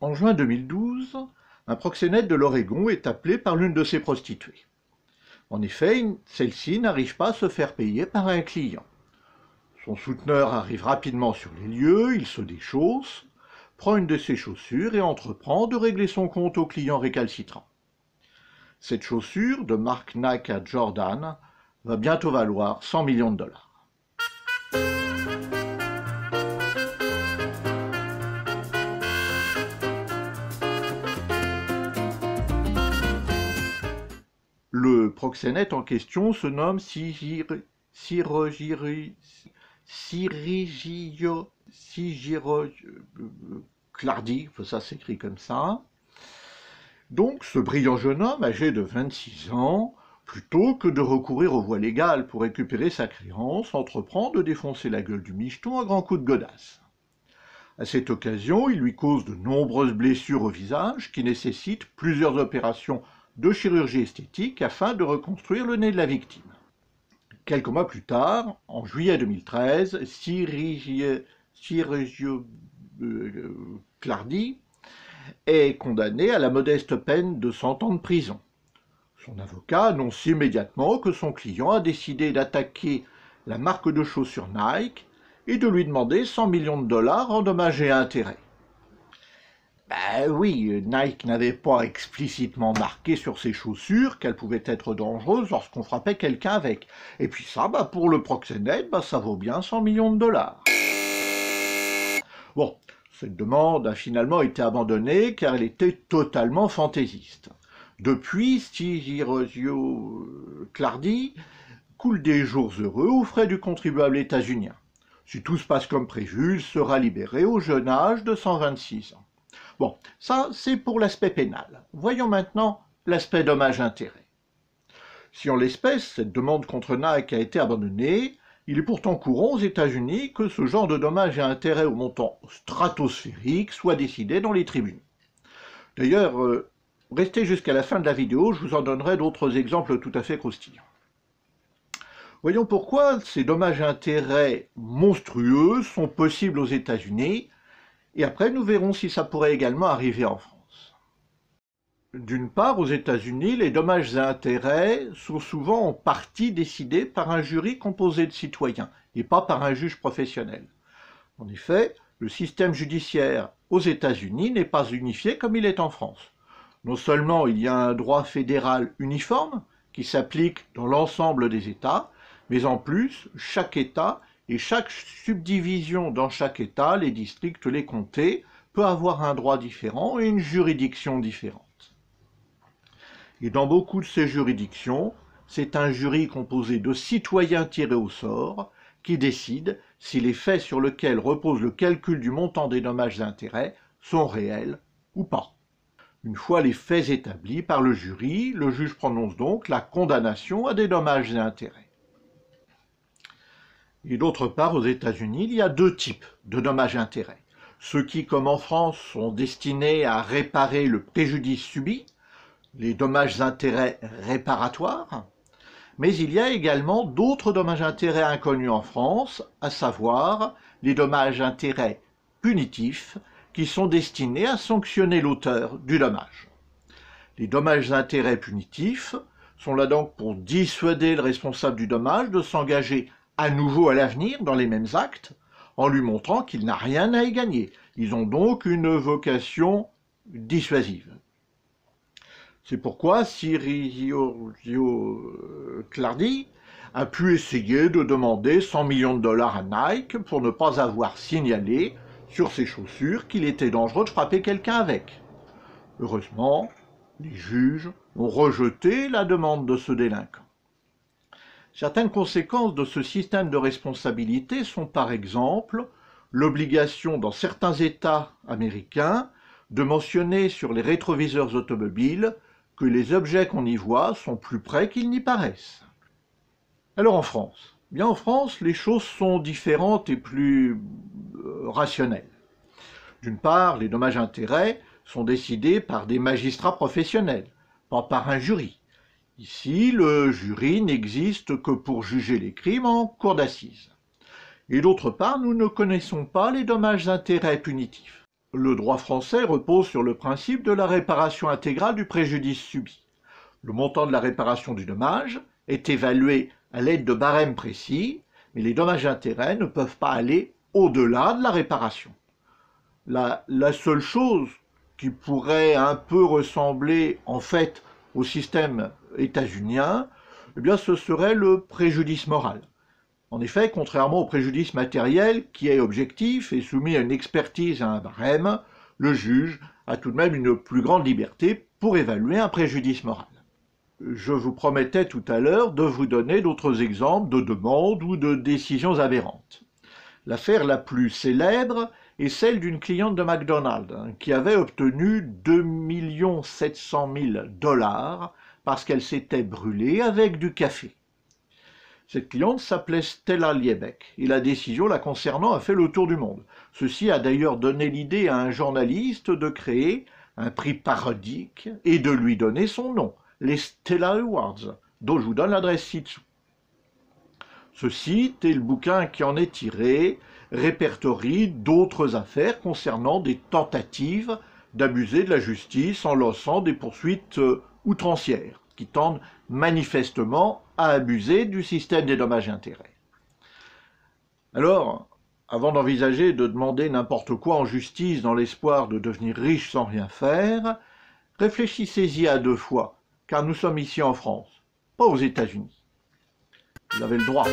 En juin 2012, un proxénète de l'Oregon est appelé par l'une de ses prostituées. En effet, celle-ci n'arrive pas à se faire payer par un client. Son souteneur arrive rapidement sur les lieux, il se déchausse, prend une de ses chaussures et entreprend de régler son compte au client récalcitrant. Cette chaussure, de marque Nike à Jordan, va bientôt valoir 100 millions de dollars. proxénète en question se nomme Sirigio Clardi, ça s'écrit comme ça. Donc ce brillant jeune homme, âgé de 26 ans, plutôt que de recourir aux voies légales pour récupérer sa créance, entreprend de défoncer la gueule du micheton à grands coups de godasse. À cette occasion, il lui cause de nombreuses blessures au visage qui nécessitent plusieurs opérations de chirurgie esthétique afin de reconstruire le nez de la victime. Quelques mois plus tard, en juillet 2013, Sirigio euh, Clardy est condamné à la modeste peine de 100 ans de prison. Son avocat annonce immédiatement que son client a décidé d'attaquer la marque de chaussures Nike et de lui demander 100 millions de dollars en dommages et intérêts. Euh, oui, Nike n'avait pas explicitement marqué sur ses chaussures qu'elles pouvaient être dangereuses lorsqu'on frappait quelqu'un avec. Et puis ça, bah, pour le proxénète, bah, ça vaut bien 100 millions de dollars. Bon, cette demande a finalement été abandonnée car elle était totalement fantaisiste. Depuis, Steve Rosio Clardy coule des jours heureux aux frais du contribuable états-unien. Si tout se passe comme prévu, il sera libéré au jeune âge de 126 ans. Bon, ça c'est pour l'aspect pénal. Voyons maintenant l'aspect dommage-intérêt. Si en l'espèce cette demande contre Nike a été abandonnée, il est pourtant courant aux États-Unis que ce genre de dommages et intérêts au montant stratosphérique soit décidé dans les tribunaux. D'ailleurs, euh, restez jusqu'à la fin de la vidéo, je vous en donnerai d'autres exemples tout à fait croustillants. Voyons pourquoi ces dommages intérêts monstrueux sont possibles aux États-Unis et après nous verrons si ça pourrait également arriver en France. D'une part, aux États-Unis, les dommages et intérêts sont souvent en partie décidés par un jury composé de citoyens et pas par un juge professionnel. En effet, le système judiciaire aux États-Unis n'est pas unifié comme il est en France. Non seulement il y a un droit fédéral uniforme qui s'applique dans l'ensemble des États, mais en plus, chaque État et chaque subdivision dans chaque État, les districts, les comtés, peut avoir un droit différent et une juridiction différente. Et dans beaucoup de ces juridictions, c'est un jury composé de citoyens tirés au sort qui décide si les faits sur lesquels repose le calcul du montant des dommages d'intérêt intérêts sont réels ou pas. Une fois les faits établis par le jury, le juge prononce donc la condamnation à des dommages et intérêts. Et d'autre part, aux États-Unis, il y a deux types de dommages intérêts. Ceux qui, comme en France, sont destinés à réparer le préjudice subi, les dommages intérêts réparatoires, mais il y a également d'autres dommages intérêts inconnus en France, à savoir les dommages intérêts punitifs qui sont destinés à sanctionner l'auteur du dommage. Les dommages intérêts punitifs sont là donc pour dissuader le responsable du dommage de s'engager à nouveau à l'avenir dans les mêmes actes en lui montrant qu'il n'a rien à y gagner. Ils ont donc une vocation dissuasive. C'est pourquoi Sirio Clardy a pu essayer de demander 100 millions de dollars à Nike pour ne pas avoir signalé sur ses chaussures qu'il était dangereux de frapper quelqu'un avec. Heureusement, les juges ont rejeté la demande de ce délinquant. Certaines conséquences de ce système de responsabilité sont par exemple l'obligation dans certains États américains de mentionner sur les rétroviseurs automobiles que les objets qu'on y voit sont plus près qu'ils n'y paraissent. Alors en France Bien en France, les choses sont différentes et plus euh, rationnelles. D'une part, les dommages-intérêts sont décidés par des magistrats professionnels, pas par un jury. Ici, le jury n'existe que pour juger les crimes en cour d'assises. Et d'autre part, nous ne connaissons pas les dommages-intérêts punitifs. Le droit français repose sur le principe de la réparation intégrale du préjudice subi. Le montant de la réparation du dommage est évalué à l'aide de barèmes précis, mais les dommages-intérêts ne peuvent pas aller au-delà de la réparation. La, la seule chose qui pourrait un peu ressembler en fait au système états-unien, eh bien ce serait le préjudice moral. En effet, contrairement au préjudice matériel qui est objectif et soumis à une expertise, à un barème, le juge a tout de même une plus grande liberté pour évaluer un préjudice moral. Je vous promettais tout à l'heure de vous donner d'autres exemples de demandes ou de décisions aberrantes. L'affaire la plus célèbre et celle d'une cliente de McDonald's hein, qui avait obtenu 2 700 000 dollars parce qu'elle s'était brûlée avec du café. Cette cliente s'appelait Stella Liebeck et la décision la concernant a fait le tour du monde. Ceci a d'ailleurs donné l'idée à un journaliste de créer un prix parodique et de lui donner son nom, les Stella Awards, dont je vous donne l'adresse ci-dessous. Ce site et le bouquin qui en est tiré répertorie d'autres affaires concernant des tentatives d'abuser de la justice en lançant des poursuites euh, outrancières qui tendent manifestement à abuser du système des dommages intérêts. Alors, avant d'envisager de demander n'importe quoi en justice dans l'espoir de devenir riche sans rien faire, réfléchissez-y à deux fois, car nous sommes ici en France, pas aux États-Unis. Vous avez le droit.